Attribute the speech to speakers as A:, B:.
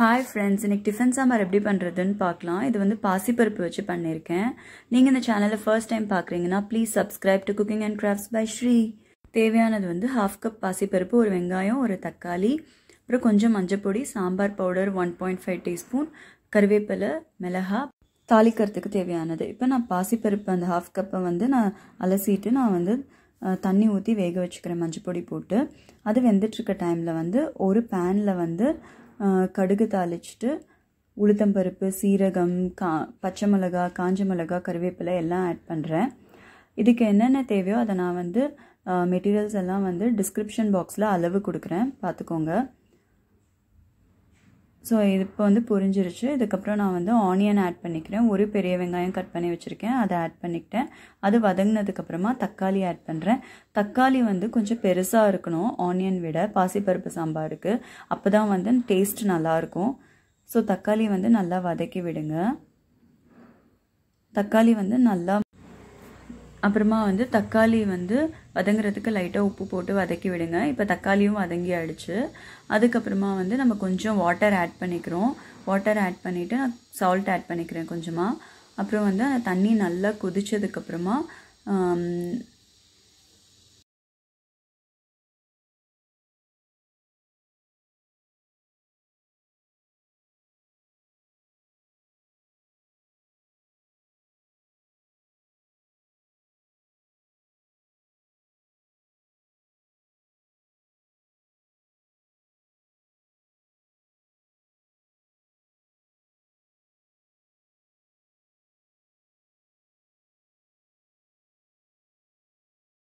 A: hi friends இன்றைக்கி tiffin sambar எப்படி பண்ணுறதுன்னு பார்க்கலாம் இது வந்து பாசிப்பருப்பு வச்சு பண்ணியிருக்கேன் நீங்கள் இந்த சேனலில் ஃபர்ஸ்ட் டைம் பார்க்குறீங்கன்னா please subscribe to cooking and crafts by Sri தேவையானது வந்து ஹாஃப் கப் பாசிப்பருப்பு ஒரு வெங்காயம் ஒரு தக்காளி அப்புறம் கொஞ்சம் மஞ்சப்பொடி sambar powder one point five teaspoon கருவேப்பிலை மிளகா தாளிக்கிறதுக்கு தேவையானது இப்போ நான் பாசிப்பருப்பு அந்த ஹாஃப் கப்பை வந்து நான் அலசிட்டு நான் வந்து தண்ணி ஊற்றி வேக வச்சுக்கிறேன் மஞ்சப்பொடி போட்டு அது வெந்துட்டுருக்க டைமில் வந்து ஒரு பேனில் வந்து கடுகு தாளிச்சிட்டு உளுத்தம்பருப்பு சீரகம் கா பச்சை மிளகா காஞ்ச மிளகா கருவேப்பிலை எல்லாம் ஆட் பண்ணுறேன் இதுக்கு என்னென்ன தேவையோ அதை நான் வந்து மெட்டீரியல்ஸ் எல்லாம் வந்து டிஸ்கிரிப்ஷன் பாக்ஸில் அளவு கொடுக்குறேன் பார்த்துக்கோங்க ஸோ இது இப்போ வந்து புரிஞ்சிருச்சு இதுக்கப்புறம் நான் வந்து ஆனியன் ஆட் பண்ணிக்கிறேன் ஒரு பெரிய வெங்காயம் கட் பண்ணி வச்சுருக்கேன் அதை ஆட் பண்ணிக்கிட்டேன் அது வதங்கினதுக்கப்புறமா தக்காளி ஆட் பண்ணுறேன் தக்காளி வந்து கொஞ்சம் பெருசாக இருக்கணும் ஆனியன் விட பாசிப்பருப்பு சாம்பாருக்கு அப்போ தான் வந்து டேஸ்ட் நல்லாயிருக்கும் ஸோ தக்காளி வந்து நல்லா வதக்கி விடுங்க தக்காளி வந்து நல்லா அப்புறமா வந்து தக்காளி வந்து வதங்குறதுக்கு லைட்டாக உப்பு போட்டு வதக்கி விடுங்க இப்போ தக்காளியும் வதங்கி ஆயிடுச்சு அதுக்கப்புறமா வந்து நம்ம கொஞ்சம் வாட்டர் ஆட் பண்ணிக்கிறோம் வாட்டர் ஆட் பண்ணிவிட்டு நான் சால்ட் ஆட் பண்ணிக்கிறேன் கொஞ்சமாக அப்புறம் வந்து அந்த தண்ணி நல்லா கொதிச்சதுக்கப்புறமா